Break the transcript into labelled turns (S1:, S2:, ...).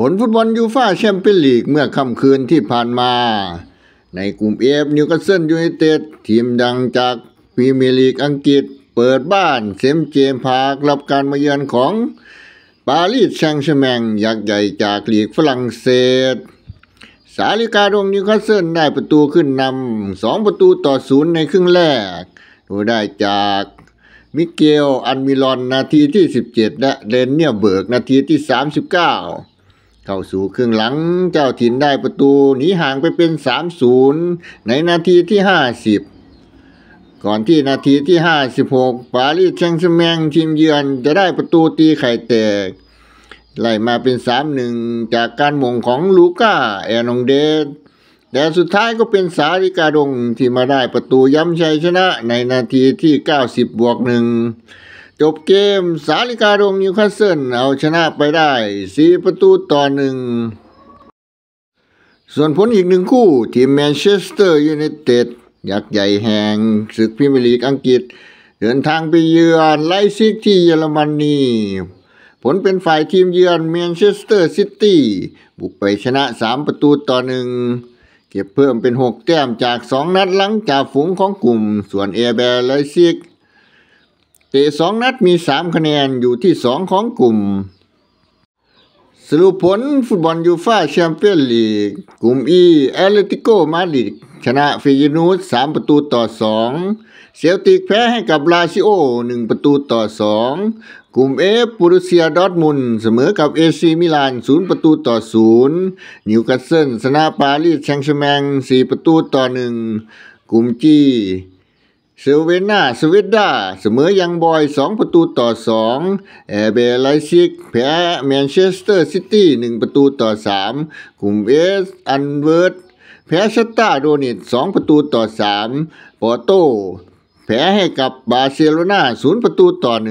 S1: ผลฟุตบอลยูฟ่าแชมเปี้ยนลีกเมื่อค่ำคืนที่ผ่านมา ในกลุ่มเอฟนิวคาสเซิลยูไนเต็ดทีมดังจากพรีเมียร์ลีกอังกฤษเปิดบ้านเซมเจมพากรับการมาเยือนของ ปารีสแซงต์แชแมงยักษ์ใหญ่จากลีกฝรั่งเศส สาลิกาดงนิวคาสเซิลได้ประตูขึ้นนำสองประตูต่อศูนย์ในครึ่งแรก โดยได้จากมิเกลอันมิลอนนาทีที่17 และเดนเนียเบิร์กนาทีที่ 39เข้าสู่ครึ่งหลังเจ้าถิ่นได้ประตูหนีห่างไปเป็น 3-0 ในนาทีที่ 50 ก่อนที่นาทีที่ 56ปารีสแซงต์แมงทีมเยือนจะได้ประตูตีไข่แตก ไล่มาเป็น 3-1 จากการหม่งของลูก้าแอนองเดสแต่สุดท้ายก็เป็นสาริกาดงที่มาได้ประตูย้ำชัยชนะในนาทีที่ 90 บวกหนึ่งจบเกมสาลิกาดงนิวคาสเซิลเอาชนะไปได้ 4 ประตูต่อหนึ่ง ส่วนผลอีกหนึ่งคู่ทีมแมนเชสเตอร์ยูไนเต็ดยักษ์ใหญ่แห่งศึกพรีเมียร์ลีกอังกฤษ เดินทางไปเยือนไลซิกที่เยอรมนนี ผลเป็นฝ่ายทีมเยือน แมนเชสเตอร์ซิตี้ บุกไปชนะ 3 ประตูต่อหนึ่ง เก็บเพิ่มเป็น 6 แต้มจาก 2 นัดหลังจากฝูงของกลุ่ม ส่วนเอเบรไลซิกเตะสองนัดมีสามคะแนนอยู่ที่สองของกลุ่ม สรุปผลฟุตบอลยูฟ่าแชมเปี้ยนลีกกลุ่มอีแอตเลติโกมาดริดชนะ ฟิยนูสสามประตูต่อสองเซลติกแพ้ให้กับลาซิโอหนึ่งประตูต่อสองกลุ่มเอฟปูรุเซียดอทมุนเสมอกับเอซีมิลานศูนย์ประตูต่อศูนย์นิวคาสเซิลชนะปารีสแซงต์แชร์งสี่ประตูต่อหนึ่งกลุ่มจีเซเวน่าสเวดาเสมอยังบอย2 ประตูต่อ 2แอเบลไลซิกแพ้แมนเชสเตอร์ซิตี้1ประตูต่อ3 กลุ่มเอสอันเวิร์ดแพ้ชัตตาโดนิต2ประตูต่อ 3 ปอโตแพ้ให้กับบาร์เซโลนา0ประตูต่อ1